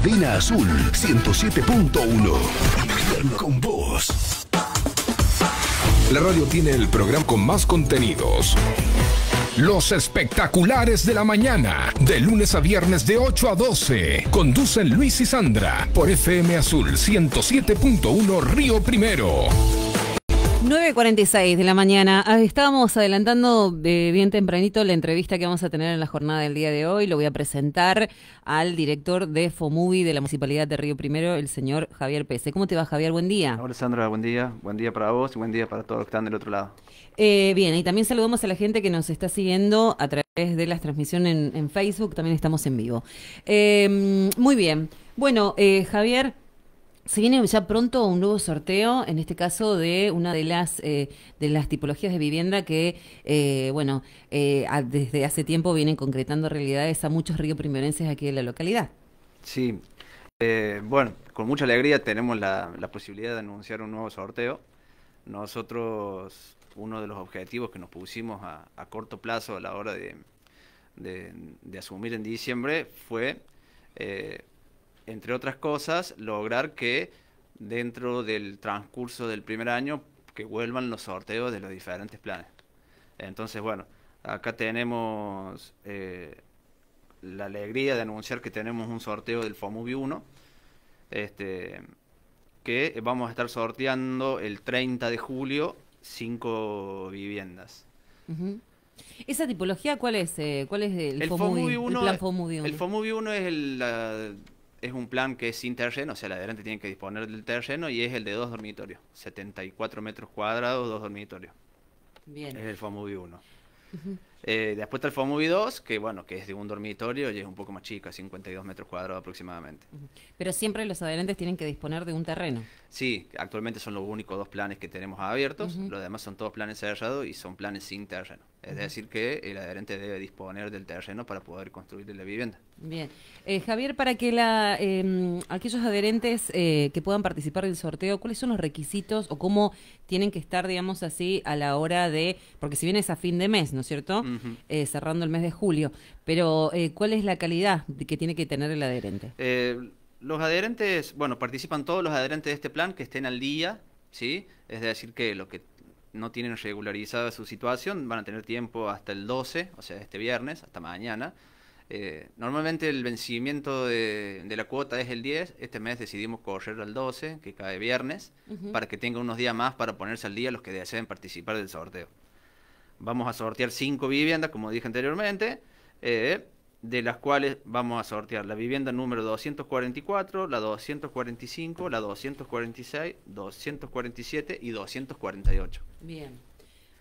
Cadena Azul 107.1. Con vos. La radio tiene el programa con más contenidos. Los espectaculares de la mañana, de lunes a viernes de 8 a 12. Conducen Luis y Sandra por FM Azul 107.1 Río Primero. 9.46 de la mañana. Ah, estábamos adelantando eh, bien tempranito la entrevista que vamos a tener en la jornada del día de hoy. Lo voy a presentar al director de FOMUBI de la Municipalidad de Río Primero, el señor Javier Pese. ¿Cómo te va, Javier? Buen día. Hola, Sandra. Buen día. Buen día para vos y buen día para todos los que están del otro lado. Eh, bien, y también saludamos a la gente que nos está siguiendo a través de las transmisiones en, Facebook. También estamos en vivo. Eh, muy bien. Bueno, Javier... Se viene ya pronto un nuevo sorteo, en este caso de una de las eh, de las tipologías de vivienda que, eh, bueno, eh, desde hace tiempo vienen concretando realidades a muchos río aquí en la localidad. Sí, bueno, con mucha alegría tenemos la, posibilidad de anunciar un nuevo sorteo. Nosotros, uno de los objetivos que nos pusimos a, corto plazo a la hora de asumir en diciembre fue entre otras cosas, lograr que dentro del transcurso del primer año que vuelvan los sorteos de los diferentes planes. Entonces, bueno, acá tenemos eh, la alegría de anunciar que tenemos un sorteo del FOMUBI 1, este, que vamos a estar sorteando el 30 de julio cinco viviendas. ¿Esa tipología cuál es? Eh, ¿Cuál es el, el El, 1? el 1 es el, es un plan que es sin terreno, o sea, el adherente tiene que disponer del terreno y es el de dos dormitorios, 74 metros cuadrados, dos dormitorios. Bien. Es el FOMUVI 1. Eh, después está el FOMUVI 2, que bueno, que es de un dormitorio y es un poco más chica, 52 metros cuadrados aproximadamente. Pero siempre los adherentes tienen que disponer de un terreno. Sí, actualmente son los únicos dos planes que tenemos abiertos, los demás son todos planes cerrados y son planes sin terreno. Es decir, que el adherente debe disponer del terreno para poder construir la vivienda. Bien. Eh, Javier, para que em, aquellos adherentes eh, que puedan participar del sorteo, ¿cuáles son los requisitos o cómo tienen que estar, digamos así, a la hora de... Porque si bien es a fin de mes, ¿no es cierto? Eh, cerrando el mes de julio. Pero, ¿cuál es la calidad que tiene que tener el adherente? los adherentes, bueno, participan todos los adherentes de este plan que estén al día, ¿sí? Es decir, que lo que no tienen regularizada su situación van a tener tiempo hasta el 12, o sea, este viernes, hasta mañana. Eh, normalmente el vencimiento de, la cuota es el 10, este mes decidimos correr al 12, que cae viernes, para que tenga unos días más para ponerse al día los que deseen participar del sorteo. Vamos a sortear 5 viviendas, como dije anteriormente. Eh, de las cuales vamos a sortear la vivienda número 244, la 245, la 246, 247 y 248. Bien.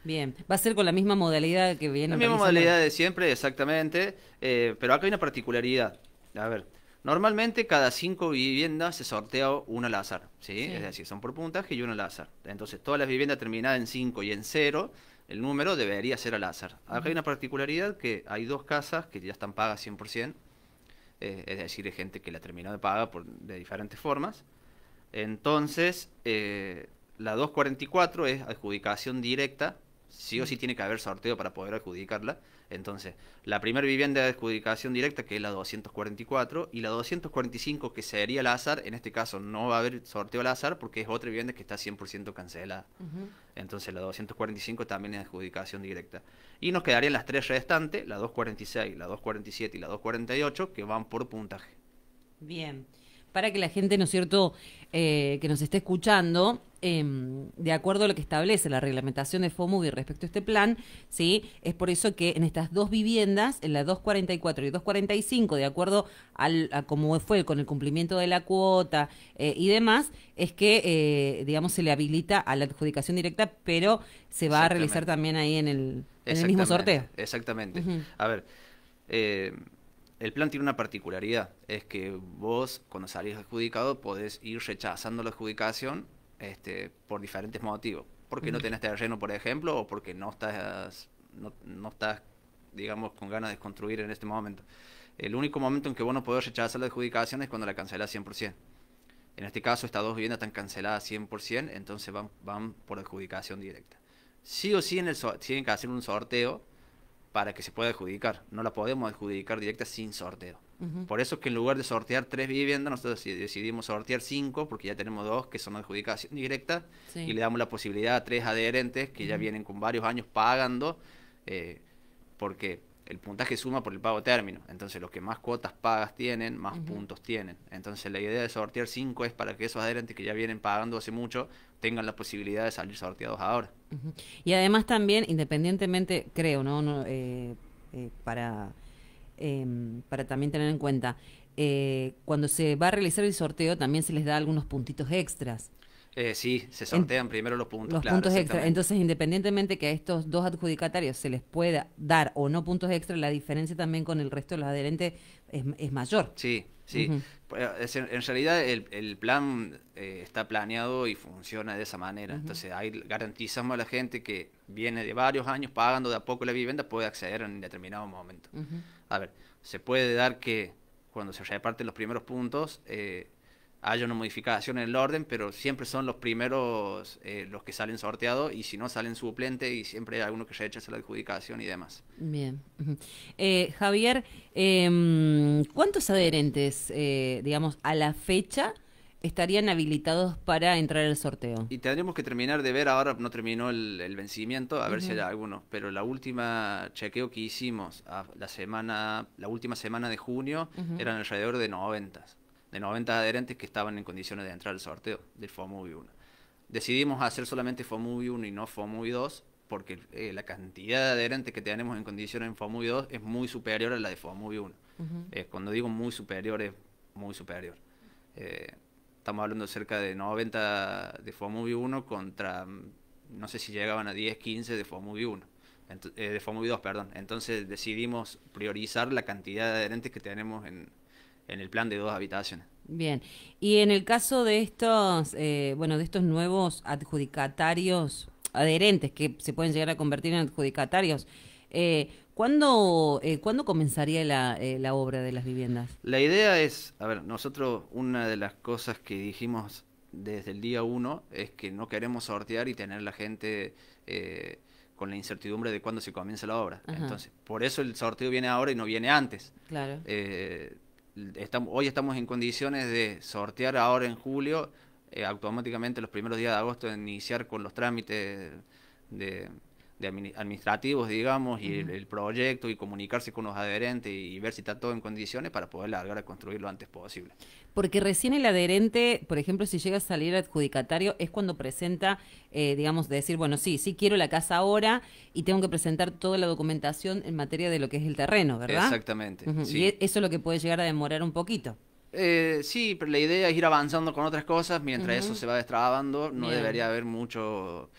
Bien, va a ser con la misma modalidad que viene. La misma modalidad de siempre, exactamente, eh, pero acá hay una particularidad. A ver, normalmente cada cinco viviendas se sortea una al azar, ¿sí? Es decir, son por puntaje y una al azar. Entonces, todas las viviendas terminadas en 5 y en 0 el número debería ser al azar. Acá hay una particularidad que hay dos casas que ya están pagas 100%, eh, es decir, hay gente que la terminó de pagar por, de diferentes formas. Entonces, eh, la 244 es adjudicación directa, sí o sí tiene que haber sorteo para poder adjudicarla. Entonces, la primera vivienda de adjudicación directa, que es la 244, y la 245, que sería el azar, en este caso no va a haber sorteo al azar porque es otra vivienda que está 100% cancelada. Entonces, la 245 también es adjudicación directa. Y nos quedarían las tres restantes, la 246, la 247 y la 248, que van por puntaje. Bien. Para que la gente, ¿no es cierto?, eh, que nos esté escuchando, Em, de acuerdo a lo que establece la reglamentación de y respecto a este plan, ¿sí? es por eso que en estas dos viviendas, en la 244 y 245, de acuerdo al, a cómo fue con el cumplimiento de la cuota eh, y demás, es que, eh, digamos, se le habilita a la adjudicación directa, pero se va a realizar también ahí en el, en mismo sorteo. Exactamente. A ver, eh, el plan tiene una particularidad, es que vos, cuando salís adjudicado, podés ir rechazando la adjudicación este, por diferentes motivos. Porque no mm. tenés terreno, por ejemplo, o porque no estás, no, estás, digamos, con ganas de construir en este momento. El único momento en que vos no podés rechazar la adjudicación es cuando la cancelás 100%. En este caso, estas dos viviendas están canceladas 100%, entonces van, van por adjudicación directa. Sí o sí en el tienen que hacer un sorteo para que se pueda adjudicar. No la podemos adjudicar directa sin sorteo. Por eso que en lugar de sortear tres viviendas, nosotros decidimos sortear cinco, porque ya tenemos dos que son adjudicación directa, y le damos la posibilidad a tres adherentes que ya vienen con varios años pagando, eh, porque el puntaje suma por el pago término. Entonces, los que más cuotas pagas tienen, más puntos tienen. Entonces, la idea de sortear cinco es para que esos adherentes que ya vienen pagando hace mucho tengan la posibilidad de salir sorteados ahora. Y además también, independientemente, creo, ¿no? Eh, eh, para Em, para también tener en cuenta. Eh, cuando se va a realizar el sorteo también se les da algunos puntitos extras. Eh, sí, se sortean primero los puntos. Los puntos Entonces, independientemente que a estos dos adjudicatarios se les pueda dar o no puntos extras la diferencia también con el resto de los adherentes es, mayor. Sí, sí. Pues, en realidad el, plan eh, está planeado y funciona de esa manera. Entonces, ahí garantizamos a la gente que viene de varios años pagando de a poco la vivienda, puede acceder en determinado momento a ver, se puede dar que cuando se reparten los primeros puntos eh, haya una modificación en el orden, pero siempre son los primeros eh, los que salen sorteados y si no salen suplente y siempre hay alguno que se a la adjudicación y demás. Bien. Eh, Javier, em, ¿cuántos adherentes, digamos, a la fecha? estarían habilitados para entrar al sorteo. Y tendríamos que terminar de ver, ahora no terminó el, el vencimiento, a ver si hay algunos, pero la última chequeo que hicimos a ah, la semana, la última semana de junio, eran alrededor de 90, de 90 adherentes que estaban en condiciones de entrar al sorteo del FOMUVI 1. Decidimos hacer solamente FOMUVI 1 y no FOMUVI 2 porque eh, la cantidad de adherentes que tenemos en condiciones en FOMUVI 2 es muy superior a la de FOMUVI 1. Eh, cuando digo muy superior es muy superior. Eh, estamos hablando cerca de 90 de FOMUVI 1 contra, mm, no sé si llegaban a 10, 15 de FOMUVI 1. Eh, de 2, perdón. Entonces decidimos priorizar la cantidad de adherentes que tenemos en, en el plan de dos habitaciones. Bien, y en el caso de estos, eh, bueno, de estos nuevos adjudicatarios adherentes que se pueden llegar a convertir en adjudicatarios, eh, eh, ¿Cuándo, comenzaría eh, la, obra de las viviendas? La idea es, a ver, nosotros una de las cosas que dijimos desde el día uno es que no queremos sortear y tener la gente eh, con la incertidumbre de cuándo se comienza la obra. Entonces, por eso el sorteo viene ahora y no viene antes. Claro. Estamos, hoy estamos en condiciones de sortear ahora en julio, automáticamente los primeros días de agosto, iniciar con los trámites de de administrativos, digamos, y el, proyecto y comunicarse con los adherentes y ver si está todo en condiciones para poder largar a construir lo antes posible. Porque recién el adherente, por ejemplo, si llega a salir adjudicatario, es cuando presenta, eh, digamos, de decir, bueno, sí, sí quiero la casa ahora y tengo que presentar toda la documentación en materia de lo que es el terreno, ¿verdad? Exactamente. Y e, eso es lo que puede llegar a demorar un poquito. Eh, sí, pero la idea es ir avanzando con otras cosas, mientras eso se va destrabando, no debería haber mucho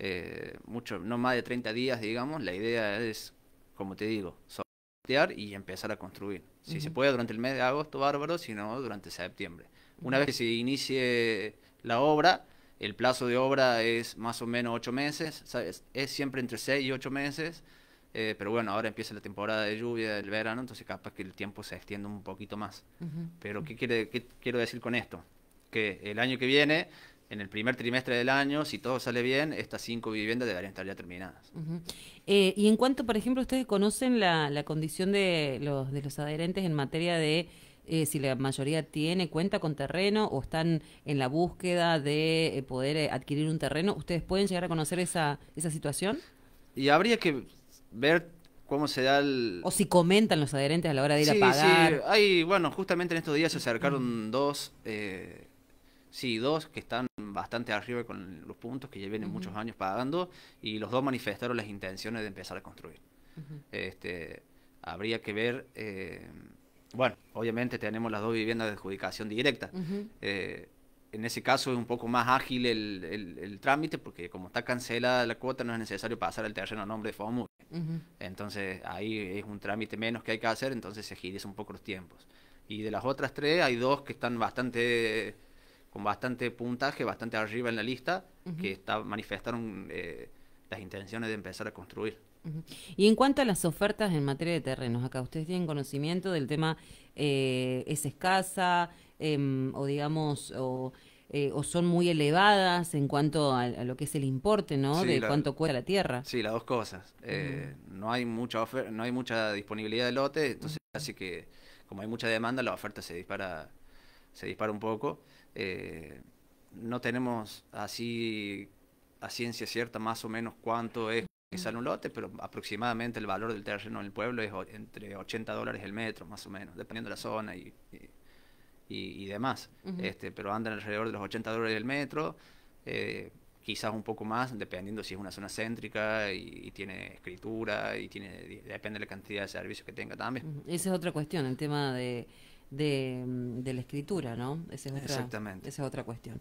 eh, mucho, no más de 30 días, digamos. La idea es, como te digo, sortear y empezar a construir. Si se puede durante el mes de agosto, bárbaro, si no, durante septiembre. Una vez que se inicie la obra, el plazo de obra es más o menos 8 meses, ¿sabes? es siempre entre 6 y 8 meses. Eh, pero bueno, ahora empieza la temporada de lluvia del verano, entonces capaz que el tiempo se extienda un poquito más. Pero ¿qué, ¿qué quiero decir con esto? Que el año que viene en el primer trimestre del año, si todo sale bien, estas cinco viviendas deberían estar ya terminadas. Eh, y en cuanto, por ejemplo, ustedes conocen la, condición de los, de los adherentes en materia de eh, si la mayoría tiene, cuenta con terreno o están en la búsqueda de eh, poder adquirir un terreno, ¿ustedes pueden llegar a conocer esa, esa situación? Y habría que ver cómo se da el... O si comentan los adherentes a la hora de ir a pagar. Sí, hay, bueno, justamente en estos días se acercaron dos Sí, dos que están bastante arriba con los puntos que ya vienen muchos años pagando y los dos manifestaron las intenciones de empezar a construir. este, habría que ver, eh, bueno, obviamente tenemos las dos viviendas de adjudicación directa. Eh, en ese caso es un poco más ágil el, trámite porque como está cancelada la cuota no es necesario pasar el terreno a nombre de FOMU. Entonces ahí es un trámite menos que hay que hacer, entonces se agiliza un poco los tiempos. Y de las otras tres hay dos que están bastante con bastante puntaje, bastante arriba en la lista, que está, manifestaron eh, las intenciones de empezar a construir. Y en cuanto a las ofertas en materia de terrenos, acá ustedes tienen conocimiento del tema, eh, ¿es escasa em, o digamos, eh, o, son muy elevadas en cuanto a, lo que es el importe, ¿no? de cuánto cuesta la tierra. Sí, las dos cosas. no, hay mucha oferta, no hay mucha disponibilidad de lote, entonces así que como hay mucha demanda, la oferta se dispara, se dispara un poco. Eh, no tenemos así a ciencia cierta más o menos cuánto es quizá un lote, pero aproximadamente el valor del terreno en el pueblo es entre 80 dólares el metro, más o menos, dependiendo de la zona y, y, demás. este, pero andan alrededor de los 80 dólares el metro, eh, quizás un poco más, dependiendo si es una zona céntrica y, tiene escritura, y tiene depende de la cantidad de servicios que tenga también. Esa es otra cuestión, el tema de Mm, de, la escritura, ¿no? Esa es otra, Exactamente. Esa es otra cuestión.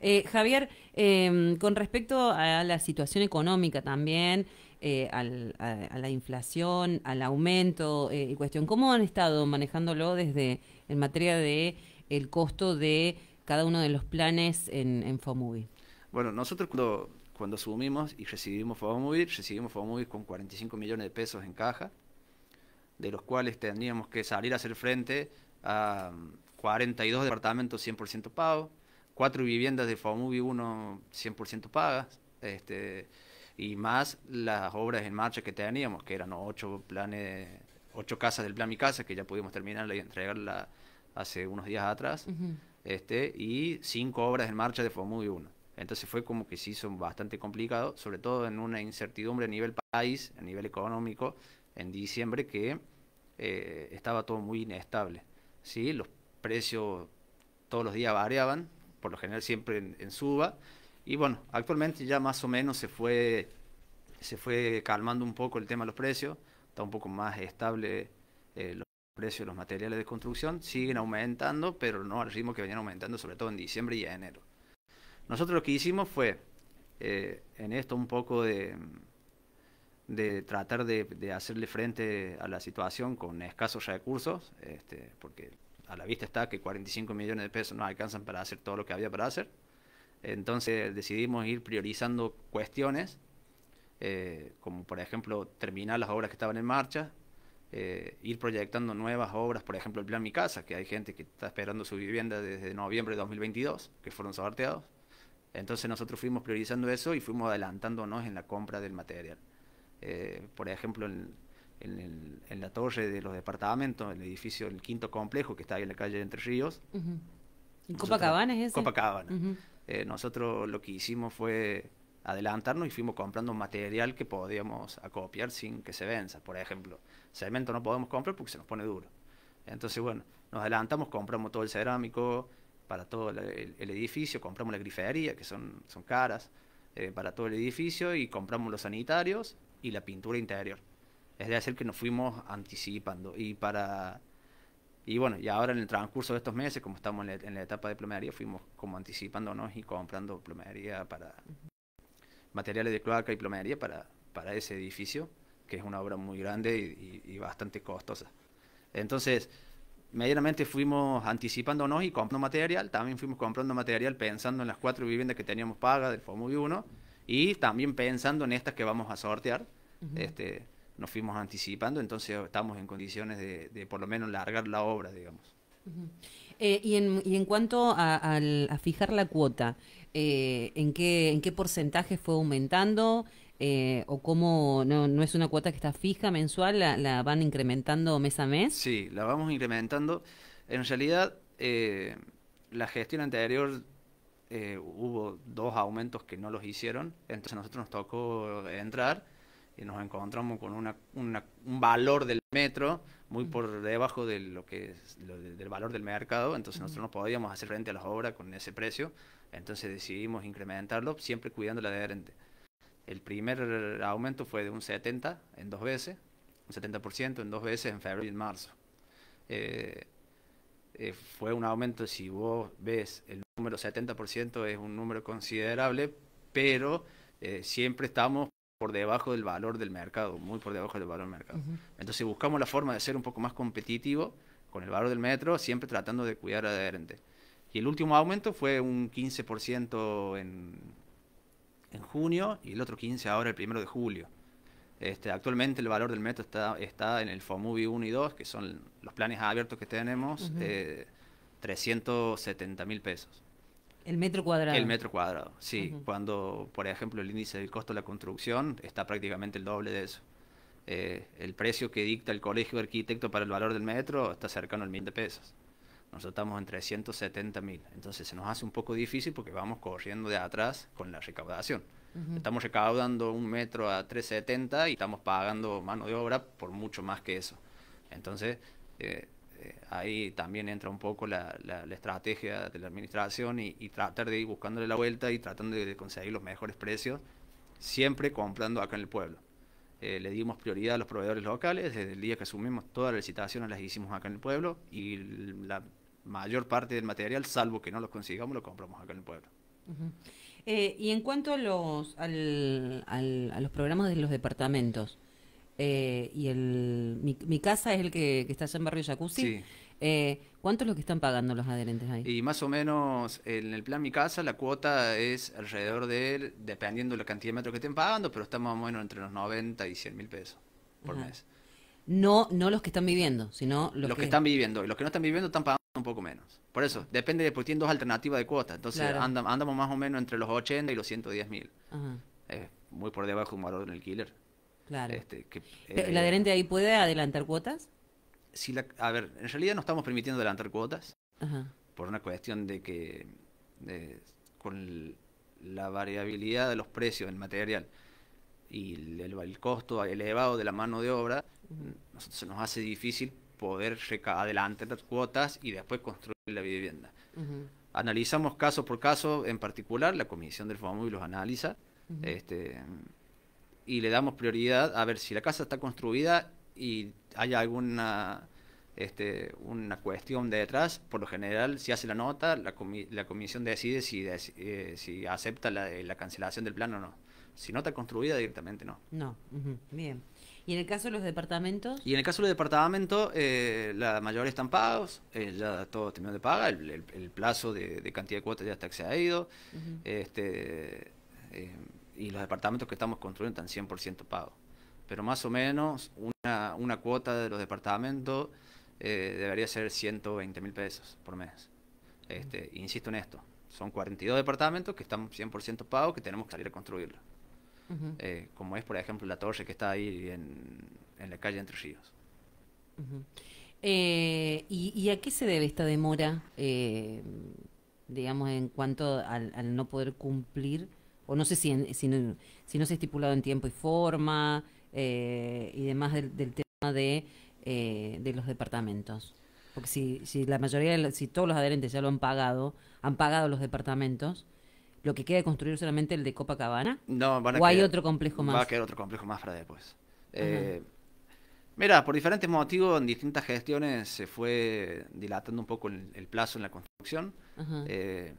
Eh, Javier, em, con respecto a la situación económica también, eh, a, la inflación, al aumento eh, y cuestión, ¿cómo han estado manejándolo desde en materia de el costo de cada uno de los planes en, en FOMUBI? Bueno, nosotros cuando, cuando asumimos y recibimos FOMUBI, recibimos FOMUBI con 45 millones de pesos en caja, de los cuales tendríamos que salir a hacer frente Uh, ah, 42 departamentos 100% pagos, 4 viviendas de cien 1 100% pagas, este, y más las obras en marcha que teníamos, que eran 8 planes, ocho casas del plan Mi Casa, que ya pudimos terminarla y entregarla hace unos días atrás, este, y 5 obras en marcha de y 1. Entonces fue como que se hizo bastante complicado, sobre todo en una incertidumbre a nivel país, a nivel económico, en diciembre, que eh, estaba todo muy inestable. ¿sí? los precios todos los días variaban, por lo general siempre en, suba, y bueno, actualmente ya más o menos se fue, se fue calmando un poco el tema de los precios, está un poco más estable eh, los precios de los materiales de construcción, siguen aumentando, pero no al ritmo que venían aumentando, sobre todo en diciembre y enero. Nosotros lo que hicimos fue, eh, en esto un poco de de tratar de, hacerle frente a la situación con escasos recursos, este, porque a la vista está que 45 millones de pesos no alcanzan para hacer todo lo que había para hacer. Entonces decidimos ir priorizando cuestiones, eh, como por ejemplo terminar las obras que estaban en marcha, eh, ir proyectando nuevas obras, por ejemplo el Plan Mi Casa, que hay gente que está esperando su vivienda desde noviembre de 2022, que fueron sorteados. Entonces nosotros fuimos priorizando eso y fuimos adelantándonos en la compra del material. Eh, por ejemplo, en, la torre de los departamentos, el edificio del quinto complejo que está ahí en la calle de Entre Ríos. Copacabana es ese? Copacabana. Eh, nosotros lo que hicimos fue adelantarnos y fuimos comprando material que podíamos acopiar sin que se venza. Por ejemplo, cemento no podemos comprar porque se nos pone duro. Entonces, bueno, nos adelantamos, compramos todo el cerámico para todo el, edificio, compramos la grifería, que son, son caras, eh, para todo el edificio, y compramos los sanitarios y la pintura interior. Es decir, que nos fuimos anticipando. Y para y bueno, y ahora en el transcurso de estos meses, como estamos en la, etapa de plomería, fuimos como anticipándonos y comprando plomería para materiales de cloaca y plomería para, para ese edificio, que es una obra muy grande y, bastante costosa. Entonces, medianamente fuimos anticipándonos y comprando material, también fuimos comprando material pensando en las cuatro viviendas que teníamos pagas del FOMU 1 y también pensando en estas que vamos a sortear, este, nos fuimos anticipando, entonces estamos en condiciones de, por lo menos largar la obra, digamos. Eh, y, en, cuanto a, fijar la cuota, eh, ¿en, qué, ¿en qué porcentaje fue aumentando? Eh, o cómo no, es una cuota que está fija mensual, la, van incrementando mes a mes? Sí, la vamos incrementando. En realidad, la gestión anterior eh, hubo dos aumentos que no los hicieron, entonces a nosotros nos tocó entrar y nos encontramos con un valor del metro muy por debajo de lo que es, del valor del mercado, entonces nosotros no podíamos hacer frente a las obras con ese precio, entonces decidimos incrementarlo siempre cuidando la adherente. El primer aumento fue de un 70 en dos veces, un 70% en dos veces en febrero y en marzo. Eh, eh, fue un aumento, si vos ves el número 70% es un número considerable, pero eh, siempre estamos por debajo del valor del mercado, muy por debajo del valor del mercado. Entonces buscamos la forma de ser un poco más competitivo con el valor del metro, siempre tratando de cuidar adherente. Y el último aumento fue un 15% en, en junio y el otro 15% ahora el primero de julio. Este, actualmente el valor del metro está, está en el FOMUBI 1 y 2, que son los planes abiertos que tenemos, 370 eh, mil pesos. El metro cuadrado. El metro cuadrado, sí. Cuando, por ejemplo, el índice del costo de la construcción está prácticamente el doble de eso. Eh, el precio que dicta el colegio de arquitecto para el valor del metro está cercano al mil de pesos. Nosotros estamos en 370 mil. Entonces se nos hace un poco difícil porque vamos corriendo de atrás con la recaudación. Estamos recaudando un metro a 370 y estamos pagando mano de obra por mucho más que eso. Entonces, eh, eh, ahí también entra un poco la, la, estrategia de la administración y, tratar de ir buscándole la vuelta y tratando de conseguir los mejores precios, siempre comprando acá en el pueblo. Eh, le dimos prioridad a los proveedores locales, desde el día que asumimos todas las licitaciones las hicimos acá en el pueblo y la mayor parte del material, salvo que no lo consigamos, lo compramos acá en el pueblo. Eh, y en cuanto a los, a los programas de los departamentos, eh, y mi, casa es el que, que, está allá en Barrio Jacuzzi. Eh, ¿Cuánto es lo que están pagando los adherentes ahí? Y más o menos en el plan Mi Casa la cuota es alrededor de, dependiendo de la cantidad de metros que estén pagando, pero estamos más menos entre los 90 y 100 mil pesos por mes. No, no los que están viviendo, sino los, que... que... están viviendo. Y los que no están viviendo están pagando un poco menos. Por eso, depende de, porque dos alternativas de cuotas. Entonces andamos, más o menos entre los 80 y los 110 mil. Eh, muy por debajo de un valor en killer. Claro. Este, ¿El eh, adherente ahí puede adelantar cuotas? Si la, a ver, en realidad no estamos permitiendo adelantar cuotas por una cuestión de que de, con la variabilidad de los precios del material y el, costo elevado de la mano de obra, se nos hace difícil poder adelante las cuotas y después construir la vivienda. Analizamos caso por caso, en particular, la comisión del FOMUBI los analiza este, y le damos prioridad a ver si la casa está construida y hay alguna este, una cuestión detrás. Por lo general, si hace la nota, la, comisión decide si, eh, acepta la, cancelación del plan o no. Si no está construida, directamente no. No, bien. ¿Y en el caso de los departamentos? Y en el caso de los departamentos, eh, la mayoría están pagos, eh, ya todos terminó de pagar, el, plazo de, cantidad de cuotas ya está que se ha ido. este, eh, y los departamentos que estamos construyendo están 100% pagos. Pero más o menos una, cuota de los departamentos debería ser 120 mil pesos por mes. Este, Insisto en esto, son 42 departamentos que están 100% pagos que tenemos que salir a construirlos. Eh, como es por ejemplo la torre que está ahí en, la calle Entre Ríos. Eh, ¿y, a qué se debe esta demora, eh, digamos, en cuanto al, no poder cumplir? O no sé si, si, no, si, no, se ha estipulado en tiempo y forma y demás del, tema de, de los departamentos. Porque si, si la mayoría, si todos los adherentes ya lo han pagado, han pagado los departamentos, lo que queda de construir solamente el de Copacabana? No, van ¿O hay otro complejo más? Va a quedar otro complejo más para después. Eh, mira, por diferentes motivos, en distintas gestiones se fue dilatando un poco el, plazo en la construcción. Eh,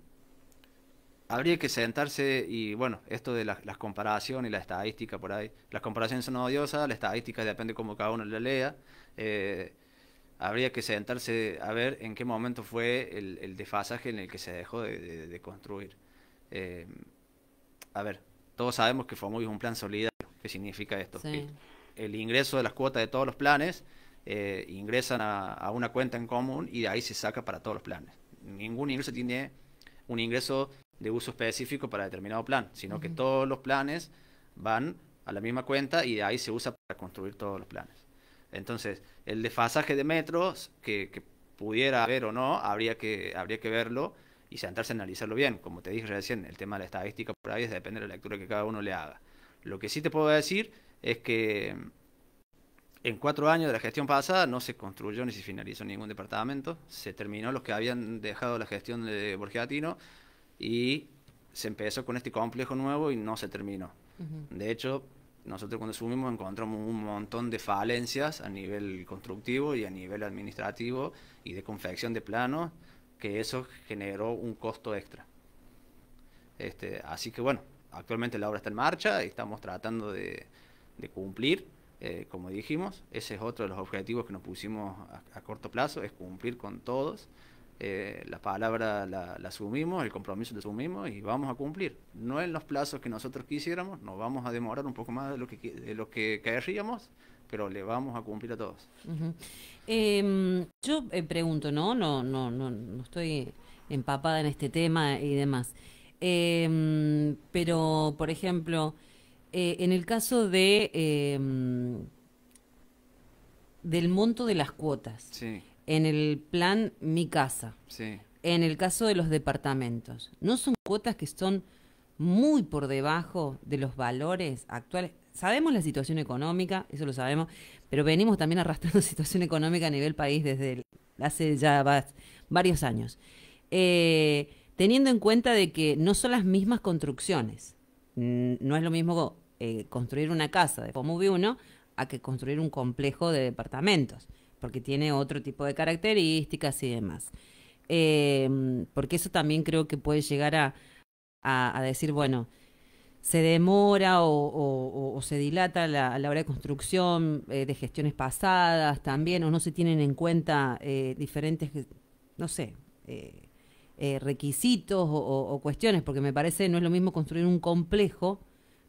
habría que sentarse y, bueno, esto de las comparaciones y la estadística por ahí. Las comparaciones son odiosas, la estadística depende cómo cada uno la lea. Eh, habría que sentarse a ver en qué momento fue el, desfasaje en el que se dejó de construir. Eh, a ver, todos sabemos que FOMOVI es un plan solidario. ¿Qué significa esto? El ingreso de las cuotas de todos los planes eh, ingresan a, una cuenta en común y de ahí se saca para todos los planes. Ningún ingreso tiene un ingreso de uso específico para determinado plan, sino que todos los planes van a la misma cuenta y de ahí se usa para construir todos los planes. Entonces, el desfasaje de metros que, que pudiera haber o no, habría que, habría que verlo y sentarse a analizarlo bien. Como te dije recién, el tema de la estadística por ahí es depende de la lectura que cada uno le haga. Lo que sí te puedo decir es que en cuatro años de la gestión pasada no se construyó ni se finalizó ningún departamento, se terminó los que habían dejado la gestión de Borgiatino y se empezó con este complejo nuevo y no se terminó. De hecho, nosotros cuando subimos encontramos un montón de falencias a nivel constructivo y a nivel administrativo y de confección de planos que eso generó un costo extra. Este, así que bueno, actualmente la obra está en marcha y estamos tratando de, cumplir, eh, como dijimos, ese es otro de los objetivos que nos pusimos a, corto plazo, es cumplir con todos. Eh, la palabra la, la, asumimos, el compromiso lo asumimos y vamos a cumplir. No en los plazos que nosotros quisiéramos, nos vamos a demorar un poco más de lo que, de lo que querríamos, pero le vamos a cumplir a todos. Em, yo eh, pregunto, ¿no? No, no, no, estoy empapada en este tema y demás. Em, pero, por ejemplo, eh, en el caso de em, del monto de las cuotas, en el plan Mi Casa, en el caso de los departamentos, ¿no son cuotas que son muy por debajo de los valores actuales? sabemos la situación económica, eso lo sabemos, pero venimos también arrastrando situación económica a nivel país desde hace ya varios años. Eh, teniendo en cuenta de que no son las mismas construcciones, no es lo mismo eh, construir una casa de Fomubi 1 a que construir un complejo de departamentos, porque tiene otro tipo de características y demás. Eh, porque eso también creo que puede llegar a decir, bueno, se demora o, se dilata la, hora de construcción eh, de gestiones pasadas también, o no se tienen en cuenta eh, diferentes, no sé, eh, requisitos o, cuestiones, porque me parece no es lo mismo construir un complejo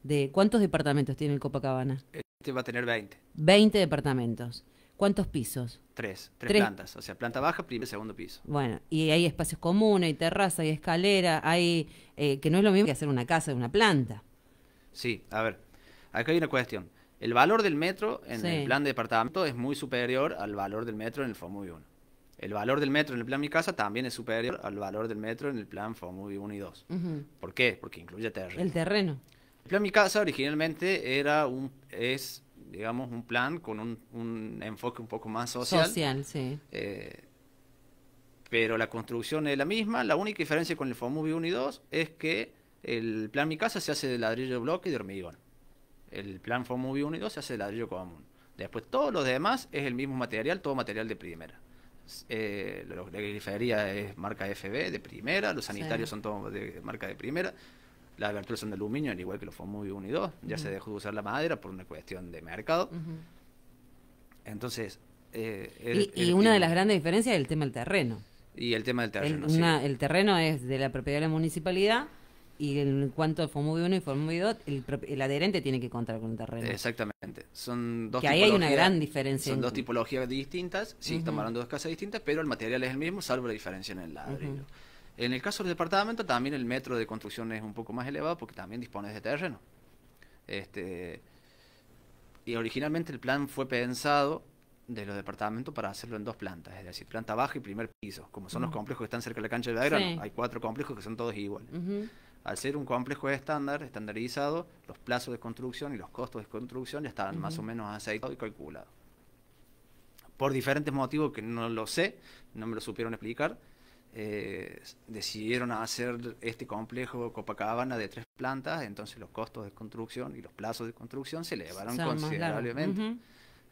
de... ¿Cuántos departamentos tiene el Copacabana? Este va a tener 20. 20 departamentos. ¿Cuántos pisos? Tres, tres, plantas, o sea, planta baja, primer, segundo piso. Bueno, y hay espacios comunes, hay terraza, hay escalera, hay eh, que no es lo mismo que hacer una casa de una planta. Sí, a ver, acá hay una cuestión. El valor del metro en el plan de departamento es muy superior al valor del metro en el FOMUBI 1. El valor del metro en el plan Mi Casa también es superior al valor del metro en el plan FOMUBI 1 y 2. ¿Por qué? Porque incluye terreno. El terreno. El plan Mi Casa originalmente era un, es digamos, un plan con un, enfoque un poco más social. Social, sí. Eh, pero la construcción es la misma. La única diferencia con el FOMUBI 1 y 2 es que el plan Mi Casa se hace de ladrillo de bloque y de hormigón. El plan FOMUBI 1 y 2 se hace de ladrillo común. Después todos los demás es el mismo material, todo material de primera. Eh, la grifería es marca FB de primera, los sanitarios son todos de marca de primera. Las aberturas son de aluminio, al igual que los Fomui 1 y 2. Ya se dejó de usar la madera por una cuestión de mercado. Entonces. Eh, y, una de las grandes diferencias es el tema del terreno. Y el tema del terreno. El, el terreno es de la propiedad de la municipalidad y en cuanto al FOMUBI 1 y FOMUBI 2, el, el, adherente tiene que contar con el terreno. Exactamente. Son dos que hay una gran diferencia. Son dos tipologías distintas, sí, tomaron dos casas distintas, pero el material es el mismo, salvo la diferencia en el ladrillo. En el caso del departamento también el metro de construcción es un poco más elevado porque también dispones de terreno. Este, y originalmente el plan fue pensado de los departamentos para hacerlo en dos plantas, es decir, planta baja y primer piso. Como son los complejos que están cerca de la cancha de la hay cuatro complejos que son todos iguales. Al ser un complejo estándar, estandarizado, los plazos de construcción y los costos de construcción ya estaban más o menos aceitados y calculados. Por diferentes motivos que no lo sé, no me lo supieron explicar, eh, decidieron hacer este complejo Copacabana de tres plantas, entonces los costos de construcción y los plazos de construcción se elevaron considerablemente.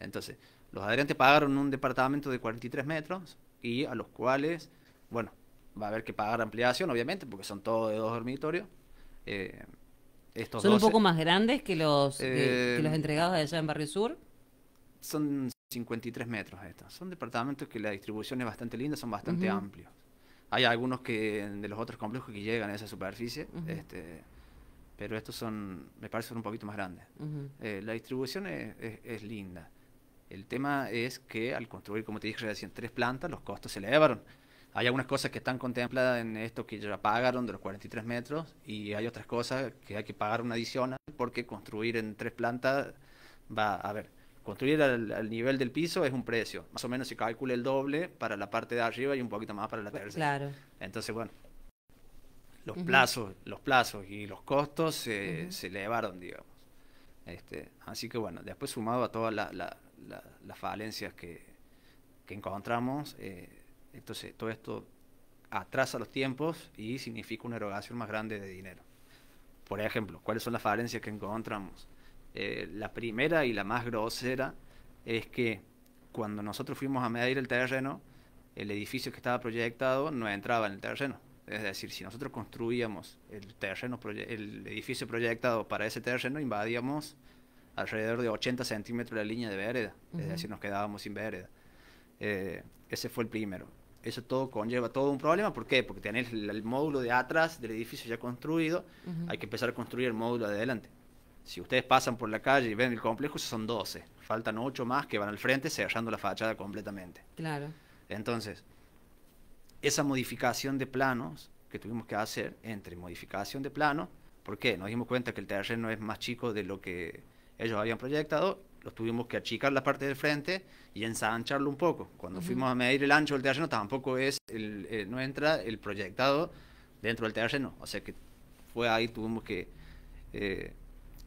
Entonces, los adherentes pagaron un departamento de 43 metros y a los cuales, bueno, va a haber que pagar ampliación, obviamente, porque son todos de dos dormitorios. Eh, ¿Son un poco más grandes que los, eh, entregados allá en Barrio Sur? Son 53 metros estos. Son departamentos que la distribución es bastante linda, son bastante amplios. Hay algunos que, de los otros complejos que llegan a esa superficie, este, pero estos son, me parece, un poquito más grandes. Eh, la distribución es, es, linda. El tema es que al construir, como te dije recién, tres plantas, los costos se elevaron. Hay algunas cosas que están contempladas en esto que ya pagaron de los 43 metros y hay otras cosas que hay que pagar una adicional porque construir en tres plantas va a ver Construir al, nivel del piso es un precio. Más o menos se calcula el doble para la parte de arriba y un poquito más para la tercera. Claro. Entonces, bueno, los plazos, los plazos y los costos se, elevaron, digamos. Este, así que bueno, después sumado a todas las falencias que, que encontramos, eh, entonces todo esto atrasa los tiempos y significa una erogación más grande de dinero. Por ejemplo, ¿cuáles son las falencias que encontramos? Eh, la primera y la más grosera es que cuando nosotros fuimos a medir el terreno, el edificio que estaba proyectado no entraba en el terreno. Es decir, si nosotros construíamos el terreno, el edificio proyectado para ese terreno, invadíamos alrededor de 80 centímetros de la línea de vereda. Es decir, nos quedábamos sin vereda. Eh, ese fue el primero. Eso todo conlleva todo un problema. ¿Por qué? Porque tenés el, módulo de atrás del edificio ya construido. Hay que empezar a construir el módulo de adelante. Si ustedes pasan por la calle y ven el complejo, son 12. Faltan 8 más que van al frente cerrando la fachada completamente. Claro. Entonces, esa modificación de planos que tuvimos que hacer entre modificación de plano, ¿por qué? Nos dimos cuenta que el terreno es más chico de lo que ellos habían proyectado, los tuvimos que achicar la parte del frente y ensancharlo un poco. Cuando fuimos a medir el ancho del terreno tampoco es el, eh, no entra el proyectado dentro del terreno, o sea que fue ahí tuvimos que eh,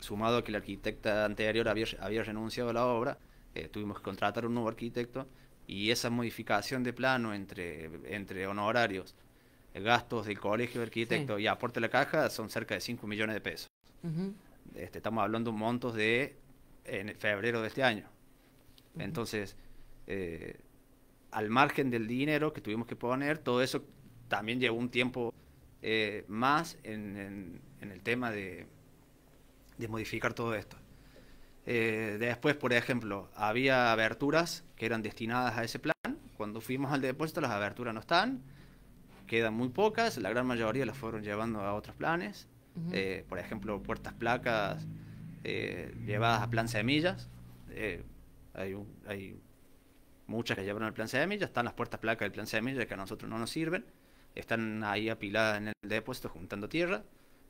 sumado a que el arquitecta anterior había, renunciado a la obra, eh, tuvimos que contratar un nuevo arquitecto y esa modificación de plano entre, honorarios, eh, gastos del colegio de arquitecto y aporte a la caja son cerca de 5 millones de pesos. Este, estamos hablando de montos de en febrero de este año. Entonces, eh, al margen del dinero que tuvimos que poner, todo eso también llevó un tiempo más en el tema de de modificar todo esto. Eh, después, por ejemplo, había aberturas que eran destinadas a ese plan. Cuando fuimos al depósito, las aberturas no están. Quedan muy pocas. La gran mayoría las fueron llevando a otros planes. Eh, por ejemplo, puertas placas eh, llevadas a plan semillas. hay, hay muchas que llevaron al plan semillas. Están las puertas placas del plan semillas que a nosotros no nos sirven. Están ahí apiladas en el depósito juntando tierra.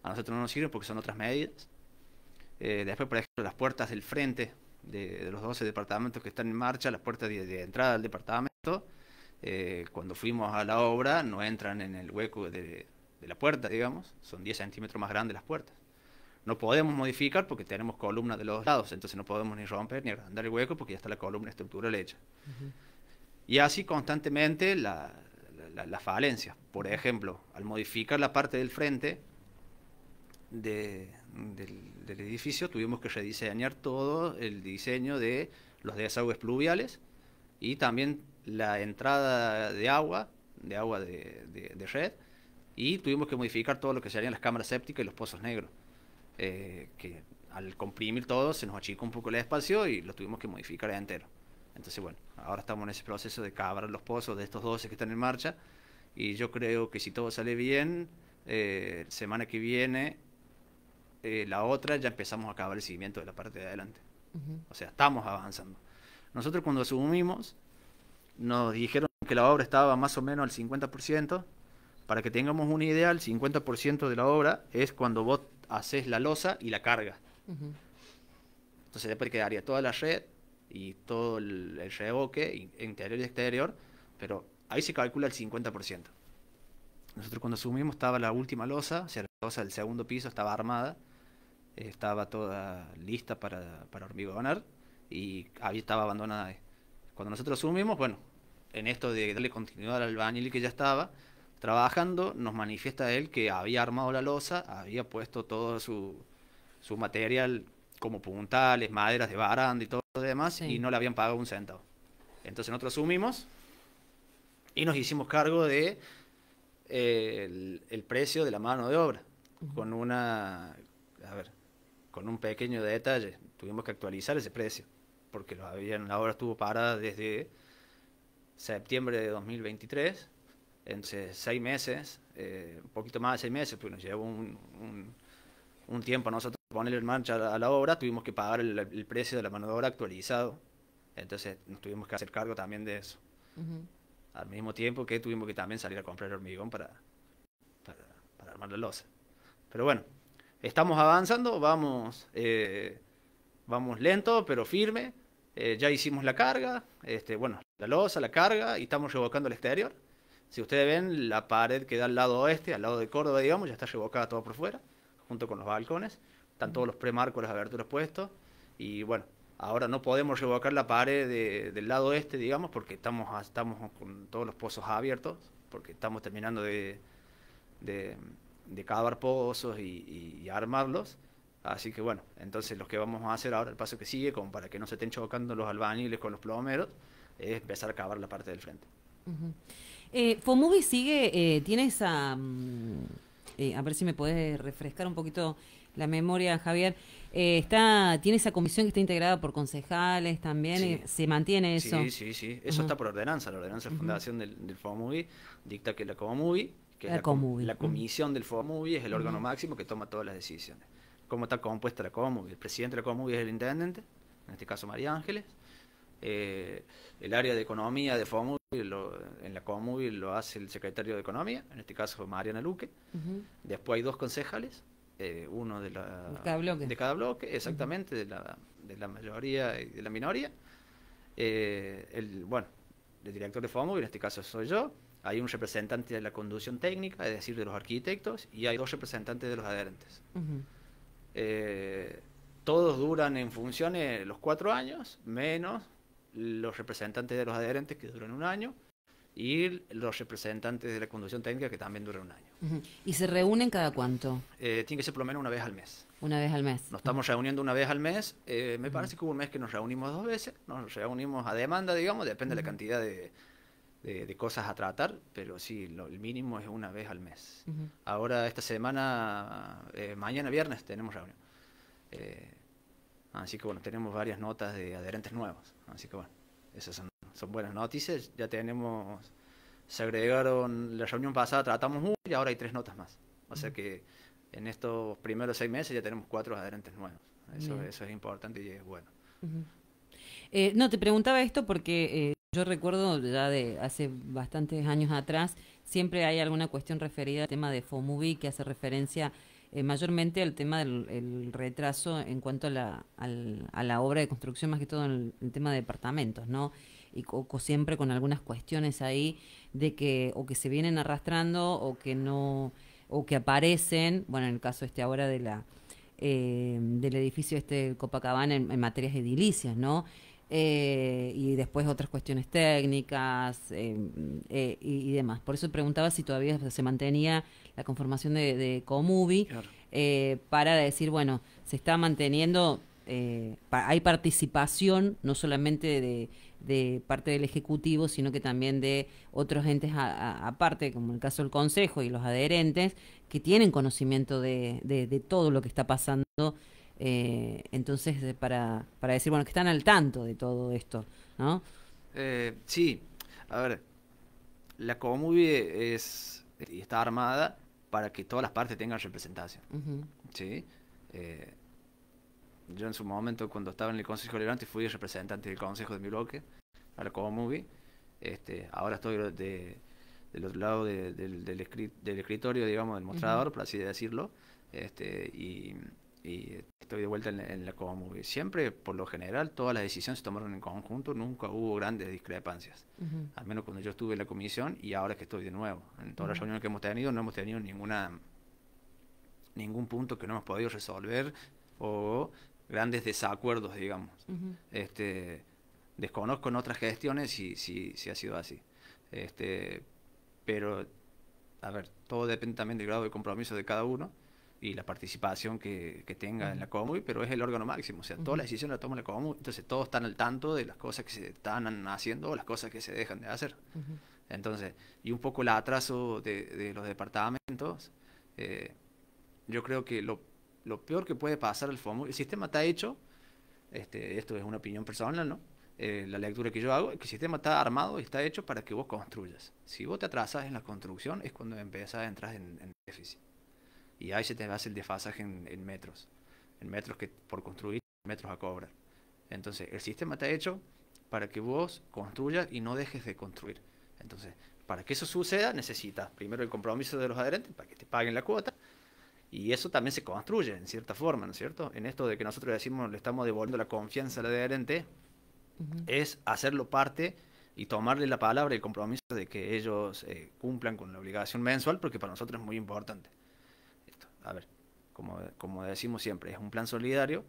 A nosotros no nos sirven porque son otras medidas. Eh, después, por ejemplo, las puertas del frente de, los 12 departamentos que están en marcha, las puertas de, entrada al departamento, eh, cuando fuimos a la obra, no entran en el hueco de, la puerta, digamos, son 10 centímetros más grandes las puertas. No podemos modificar porque tenemos columnas de los lados, entonces no podemos ni romper ni agrandar el hueco porque ya está la columna estructural hecha. Y así constantemente la, la, las falencias. Por ejemplo, al modificar la parte del frente de, del, edificio, tuvimos que rediseñar todo el diseño de los desagües pluviales y también la entrada de agua, de agua de, red, y tuvimos que modificar todo lo que serían las cámaras sépticas y los pozos negros, eh, que al comprimir todo se nos achicó un poco el espacio y lo tuvimos que modificar entero. Entonces, bueno, ahora estamos en ese proceso de cabrar los pozos de estos 12 que están en marcha y yo creo que si todo sale bien, eh, semana que viene eh, la otra ya empezamos a acabar el seguimiento de la parte de adelante. O sea, estamos avanzando. Nosotros cuando asumimos, nos dijeron que la obra estaba más o menos al 50%. Para que tengamos una idea, el 50% de la obra es cuando vos haces la losa y la carga Entonces después quedaría toda la red y todo el, revoque interior y exterior, pero ahí se calcula el 50%. Nosotros cuando asumimos estaba la última losa, o sea, la losa del segundo piso estaba armada, estaba toda lista para, para hormigonar y estaba abandonada. Cuando nosotros asumimos, bueno, en esto de darle continuidad al albañil que ya estaba trabajando, nos manifiesta él que había armado la losa, había puesto todo su, material como puntales, maderas de baranda y todo lo demás, y no le habían pagado un centavo. Entonces nosotros asumimos y nos hicimos cargo de eh, el, precio de la mano de obra, con una con un pequeño detalle, tuvimos que actualizar ese precio, porque habían, la obra estuvo parada desde septiembre de 2023, entonces seis meses, eh, un poquito más de seis meses, pues nos llevó un, un, tiempo a nosotros poner en marcha la, obra, tuvimos que pagar el, precio de la mano de obra actualizado, entonces nos tuvimos que hacer cargo también de eso. Al mismo tiempo que tuvimos que también salir a comprar hormigón para, para, armar la losa. Pero bueno, estamos avanzando, vamos, eh, vamos lento pero firme. Eh, ya hicimos la carga, este, bueno, la losa, la carga y estamos revocando el exterior. Si ustedes ven, la pared que da al lado oeste, al lado de Córdoba, digamos, ya está revocada todo por fuera, junto con los balcones. Están todos los premarcos, las aberturas puestos. Y bueno, ahora no podemos revocar la pared del lado este, digamos, porque estamos, estamos con todos los pozos abiertos, porque estamos terminando de de cavar pozos y, armarlos. Así que bueno, entonces lo que vamos a hacer ahora, el paso que sigue, como para que no se estén chocando los albañiles con los plomeros, es empezar a cavar la parte del frente. Uh eh, FOMUBI sigue, eh, tiene esa... Mm, eh, a ver si me puedes refrescar un poquito la memoria, Javier. está, tiene esa comisión que está integrada por concejales también, ¿se mantiene eso? Sí, sí, sí. Eso está por ordenanza. La ordenanza de fundación del, del FOMUBI dicta que la COMUBI la comisión del FOMUBI, es el órgano máximo que toma todas las decisiones. ¿Cómo está compuesta la COMUBI? El presidente de la COMUBI es el intendente, en este caso María Ángeles. Eh, el área de economía de FOMUBI en la COMUBI lo hace el secretario de Economía, en este caso Mariana Luque. Después hay dos concejales, eh, uno de, la, de, cada bloque. exactamente, de, la, mayoría y de la minoría. Eh, el, bueno, el director de FOMUBI, en este caso soy yo hay un representante de la conducción técnica, es decir, de los arquitectos, y hay dos representantes de los adherentes. Eh, todos duran en funciones los cuatro años, menos los representantes de los adherentes que duran un año y los representantes de la conducción técnica que también duran un año. ¿Y se reúnen cada cuánto? Eh, tiene que ser por lo menos una vez al mes. Una vez al mes. Nos estamos reuniendo una vez al mes. Eh, me parece que hubo un mes que nos reunimos dos veces. Nos reunimos a demanda, digamos, depende de la cantidad de, de, cosas a tratar, pero sí, lo, el mínimo es una vez al mes. Ahora, esta semana, eh, mañana viernes, tenemos reunión. Eh, así que bueno, tenemos varias notas de adherentes nuevos. Así que bueno, esas son, buenas noticias. Ya tenemos, se agregaron, la reunión pasada tratamos uno y ahora hay tres notas más. O sea que en estos primeros seis meses ya tenemos cuatro adherentes nuevos. Eso, es importante y es bueno. Eh, no, te preguntaba esto porque yo recuerdo ya de hace bastantes años atrás, siempre hay alguna cuestión referida al tema de FOMUBI que hace referencia eh, mayormente al tema del retraso en cuanto a la, obra de construcción, más que todo en el, tema de departamentos, ¿no? Y siempre con algunas cuestiones ahí de que o que se vienen arrastrando o que no, o que aparecen, bueno, en el caso este ahora de la, eh, del edificio este Copacabana en materias edilicias, ¿no? Eh, y después otras cuestiones técnicas eh, eh, y, demás. Por eso preguntaba si todavía se mantenía la conformación de, de Comubi para decir, bueno, se está manteniendo, hay participación no solamente de, parte del Ejecutivo, sino que también de otros entes aparte, como el caso del Consejo y los adherentes, que tienen conocimiento de, de todo lo que está pasando eh, entonces, para, decir, bueno, que están al tanto de todo esto, ¿no? Eh, sí, a ver, la Comovie es, está armada para que todas las partes tengan representación. ¿sí? Eh, yo en su momento, cuando estaba en el Consejo Liberante, fui representante del Consejo de mi bloque, a la Comovie. Este, ahora estoy de, del otro lado del, del, del, escritorio, digamos, del mostrador, por así decirlo. Este, y y estoy de vuelta en, la como Siempre, por lo general, todas las decisiones se tomaron en conjunto, nunca hubo grandes discrepancias. Al menos cuando yo estuve en la comisión y ahora que estoy de nuevo. En todas las reuniones que hemos tenido no hemos tenido ninguna ningún punto que no hemos podido resolver o grandes desacuerdos, digamos. este, desconozco en otras gestiones si, si, si ha sido así. Este, pero, a ver, todo depende también del grado de compromiso de cada uno y la participación que, tenga en la Comu, pero es el órgano máximo, o sea, toda la decisión la toma la Comu, entonces todos están al tanto de las cosas que se están haciendo o las cosas que se dejan de hacer. Entonces, y un poco el atraso de, los departamentos, eh, yo creo que lo, peor que puede pasar al FOMU, el sistema está hecho, este, esto es una opinión personal, ¿no? Eh, la lectura que yo hago, es que el sistema está armado y está hecho para que vos construyas. Si vos te atrasas en la construcción es cuando empiezas a entrar en déficit y ahí se te hace el desfasaje en, metros, en metros que por construir, metros a cobrar. Entonces, el sistema está hecho para que vos construyas y no dejes de construir. Entonces, para que eso suceda, necesitas primero el compromiso de los adherentes para que te paguen la cuota. Y eso también se construye en cierta forma, ¿no es cierto? En esto de que nosotros decimos le estamos devolviendo la confianza al adherente, es hacerlo parte y tomarle la palabra y el compromiso de que ellos eh, cumplan con la obligación mensual, porque para nosotros es muy importante a ver, como, como decimos siempre, es un plan solidario,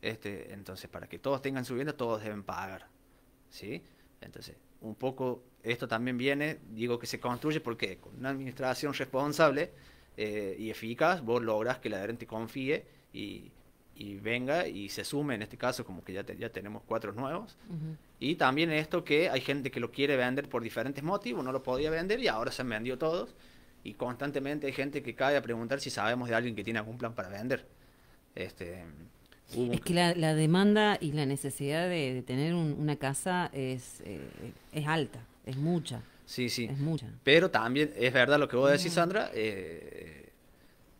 este, entonces para que todos tengan su vivienda, todos deben pagar, ¿sí? Entonces, un poco esto también viene, digo que se construye porque con una administración responsable eh, y eficaz, vos logras que la gente confíe y, y, venga y se sume, en este caso, como que ya, ya tenemos cuatro nuevos. Y también esto que hay gente que lo quiere vender por diferentes motivos, no lo podía vender y ahora se han vendido todos y constantemente hay gente que cae a preguntar si sabemos de alguien que tiene algún plan para vender. Este, es que la, demanda y la necesidad de, tener una casa eh, es, alta, es mucha. Sí, sí. Es mucha. Pero también es verdad lo que vos decís, Sandra. Eh,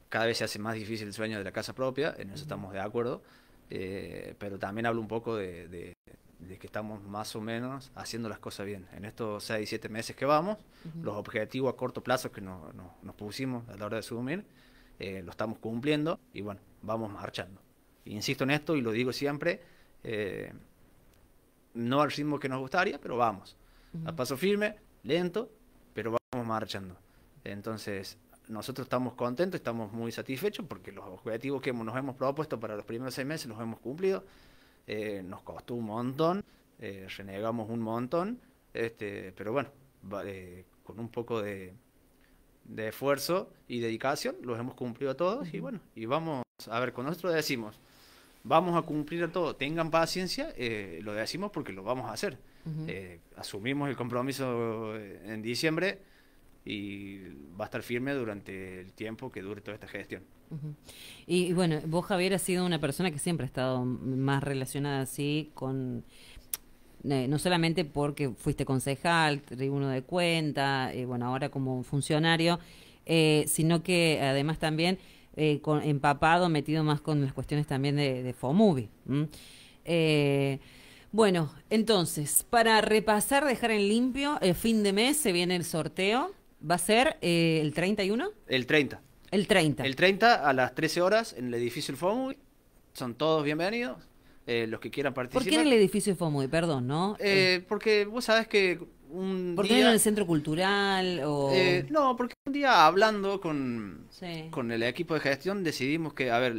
cada vez se hace más difícil el sueño de la casa propia, en eso estamos de acuerdo. Eh, pero también hablo un poco de, de que estamos más o menos haciendo las cosas bien. En estos 6, 7 meses que vamos, los objetivos a corto plazo que nos pusimos a la hora de subir, eh, lo estamos cumpliendo y bueno, vamos marchando. Insisto en esto y lo digo siempre, eh, no al ritmo que nos gustaría, pero vamos. A paso firme, lento, pero vamos marchando. Entonces, nosotros estamos contentos, estamos muy satisfechos porque los objetivos que nos hemos propuesto para los primeros seis meses los hemos cumplido. Eh, nos costó un montón, eh, renegamos un montón, este, pero bueno, eh, con un poco de, esfuerzo y dedicación los hemos cumplido a todos y bueno, y vamos, a ver, con nosotros decimos, vamos a cumplir a todo, tengan paciencia, lo decimos porque lo vamos a hacer. asumimos el compromiso en diciembre y va a estar firme durante el tiempo que dure toda esta gestión. y, bueno, vos Javier has sido una persona que siempre ha estado más relacionada así con, eh, no solamente porque fuiste concejal, tribuno de cuenta, eh, bueno, ahora como funcionario, eh, sino que además también empapado, metido más con las cuestiones también de, de FOMUBI. Bueno, entonces, para repasar, dejar en limpio, el fin de mes se viene el sorteo va a ser eh, el 31? El 30. El 30. El 30 a las 13 horas en el edificio del FOMUI. Son todos bienvenidos. Eh, los que quieran participar. ¿Por qué en el edificio FOMUI? Perdón, ¿no? Eh, porque vos sabes que un ¿Por qué en el centro cultural? O... no, porque un día hablando con, con el equipo de gestión decidimos que, a ver,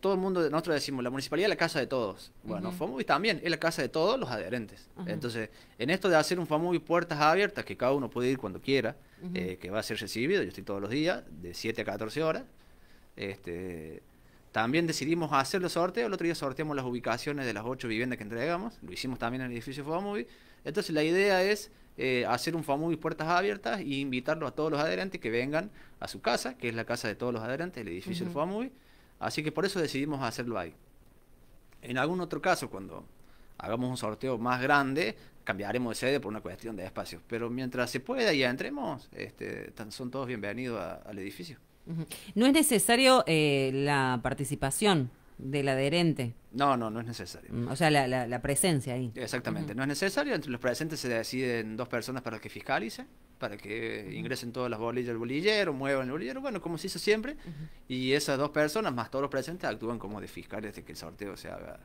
todo el mundo, nosotros decimos, la municipalidad es la casa de todos. Bueno, uh también es la casa de todos los adherentes. Entonces, en esto de hacer un y puertas abiertas, que cada uno puede ir cuando quiera, eh, que va a ser recibido, yo estoy todos los días, de 7 a 14 horas. Este, también decidimos hacer los sorteos, el otro día sorteamos las ubicaciones de las 8 viviendas que entregamos, lo hicimos también en el edificio FOMUBI. Entonces la idea es eh, hacer un FOMUBI puertas abiertas e invitarlo a todos los adherentes que vengan a su casa, que es la casa de todos los adherentes, el edificio uh Así que por eso decidimos hacerlo ahí. En algún otro caso, cuando hagamos un sorteo más grande, cambiaremos de sede por una cuestión de espacios. Pero mientras se pueda y entremos, este, son todos bienvenidos al edificio. No es necesario eh, la participación del adherente. No, no, no es necesario. Mm, o sea, la, presencia ahí. Exactamente, no es necesario. Entre los presentes se deciden dos personas para que fiscalicen, para que ingresen todas las bolillas del bolillero, muevan el bolillero, bueno, como se hizo siempre. Y esas dos personas, más todos los presentes, actúan como de fiscales de que el sorteo se haga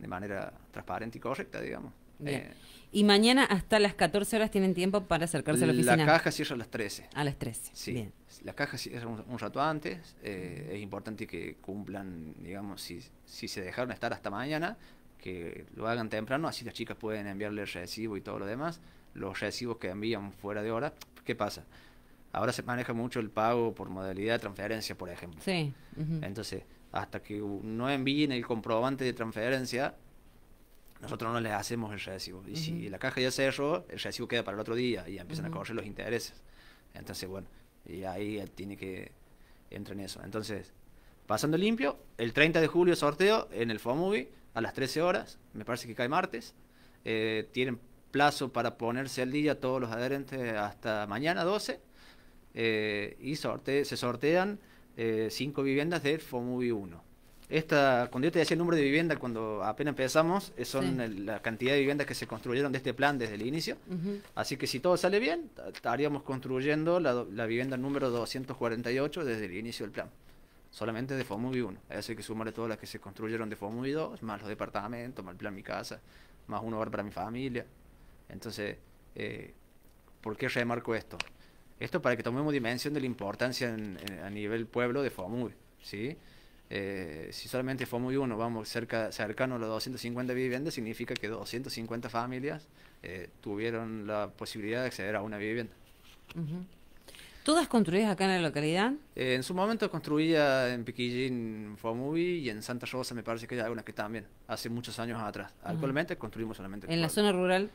de manera transparente y correcta, digamos. Eh, y mañana hasta las 14 horas tienen tiempo para acercarse a la oficina. La caja cierra a las 13. A las 13. Bien. La caja cierra un, rato antes. Eh, es importante que cumplan, digamos, si, si se dejaron estar hasta mañana, que lo hagan temprano, así las chicas pueden enviarle el recibo y todo lo demás. Los recibos que envían fuera de hora, ¿qué pasa? Ahora se maneja mucho el pago por modalidad de transferencia, por ejemplo. Sí. Entonces, hasta que no envíen el comprobante de transferencia, nosotros no les hacemos el recibo. Y si la caja ya cerró, el recibo queda para el otro día y empiezan a correr los intereses. Entonces, bueno, y ahí él tiene que entrar en eso. Entonces, pasando limpio, el 30 de julio sorteo en el FOMUBI a las 13 horas, me parece que cae martes. Eh, tienen plazo para ponerse al día todos los adherentes hasta mañana 12 eh, y sorte se sortean 5 eh, viviendas del FOMUBI 1. Esta, cuando yo te decía el número de viviendas, cuando apenas empezamos, eh, son la cantidad de viviendas que se construyeron de este plan desde el inicio. Así que si todo sale bien, estaríamos construyendo la, vivienda número 248 desde el inicio del plan. Solamente de Fomuvi 1. eso hay que sumarle todas las que se construyeron de Fomuvi 2, más los departamentos, más el plan Mi Casa, más un hogar para mi familia. Entonces, eh, ¿por qué remarco esto? Esto para que tomemos dimensión de la importancia a nivel pueblo de Fomuvi ¿sí? Eh, si solamente muy uno, vamos cerca, cercano a los 250 viviendas, significa que 250 familias eh, tuvieron la posibilidad de acceder a una vivienda. ¿Todas construidas acá en la localidad? Eh, en su momento construía en Piquillín Fomubi y en Santa Rosa me parece que hay algunas que también, hace muchos años atrás. Actualmente construimos solamente. ¿En la zona rural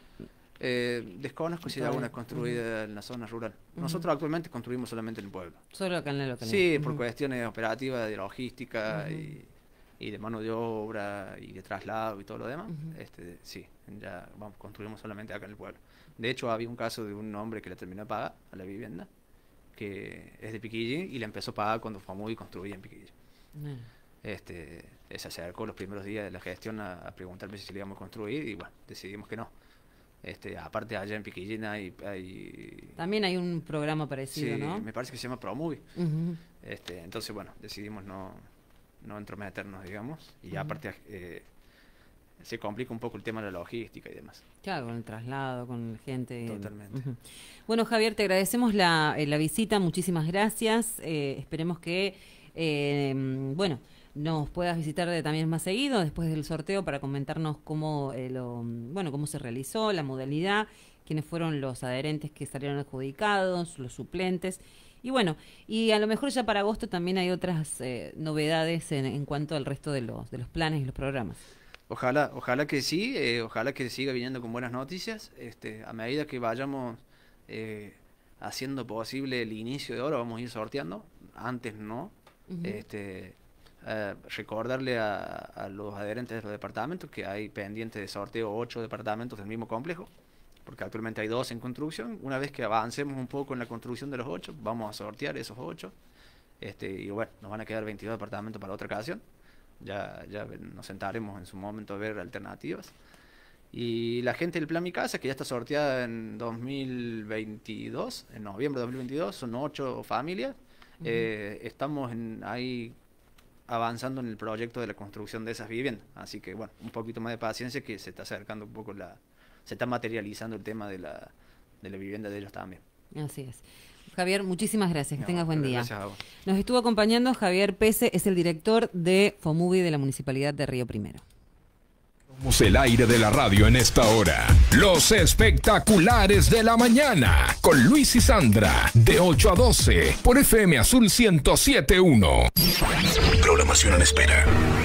eh, desconozco si hay alguna construida en la zona rural. Nosotros actualmente construimos solamente en el pueblo. Solo acá en el localidad. Sí, por cuestiones operativas, de logística y, de mano de obra y de traslado y todo lo demás. este, sí, ya vamos, construimos solamente acá en el pueblo. De hecho, había un caso de un hombre que le terminó de pagar a la vivienda, que es de Piquillín, y le empezó a pagar cuando fue muy y en Piquillín. Este, se acercó los primeros días de la gestión a, preguntarme si le íbamos a construir y bueno, decidimos que no este, aparte allá en Piquillina hay, También hay un programa parecido, ¿no? me parece que se llama ProMovie. Este, entonces, bueno, decidimos no, no entrometernos, digamos, y aparte eh, se complica un poco el tema de la logística y demás. Claro, con el traslado, con gente. Totalmente. Bueno, Javier, te agradecemos la, eh, visita, muchísimas gracias. Eh, esperemos que, bueno nos puedas visitar también más seguido después del sorteo para comentarnos cómo eh, lo, bueno cómo se realizó la modalidad quiénes fueron los adherentes que salieron adjudicados los suplentes y bueno y a lo mejor ya para agosto también hay otras eh, novedades en, en, cuanto al resto de los de los planes y los programas ojalá ojalá que sí eh, ojalá que siga viniendo con buenas noticias este a medida que vayamos haciendo posible el inicio de oro, vamos a ir sorteando antes no este eh, recordarle a, los adherentes de los departamentos que hay pendiente de sorteo ocho departamentos del mismo complejo, porque actualmente hay dos en construcción. Una vez que avancemos un poco en la construcción de los ocho, vamos a sortear esos ocho. Este, y bueno, nos van a quedar 22 departamentos para otra ocasión. Ya, ya nos sentaremos en su momento a ver alternativas. Y la gente del Plan Mi Casa, que ya está sorteada en 2022, en noviembre de 2022, son ocho familias. Eh, estamos en, ahí avanzando en el proyecto de la construcción de esas viviendas. Así que, bueno, un poquito más de paciencia que se está acercando un poco la... se está materializando el tema de la, de vivienda de ellos también. Así es. Javier, muchísimas gracias. Que tengas buen día. Gracias a vos. Nos estuvo acompañando Javier Pese, es el director de FOMUBI de la Municipalidad de Río Primero. Somos el aire de la radio en esta hora. Los espectaculares de la mañana con Luis y Sandra de 8 a 12 por FM Azul 1071 programación en espera.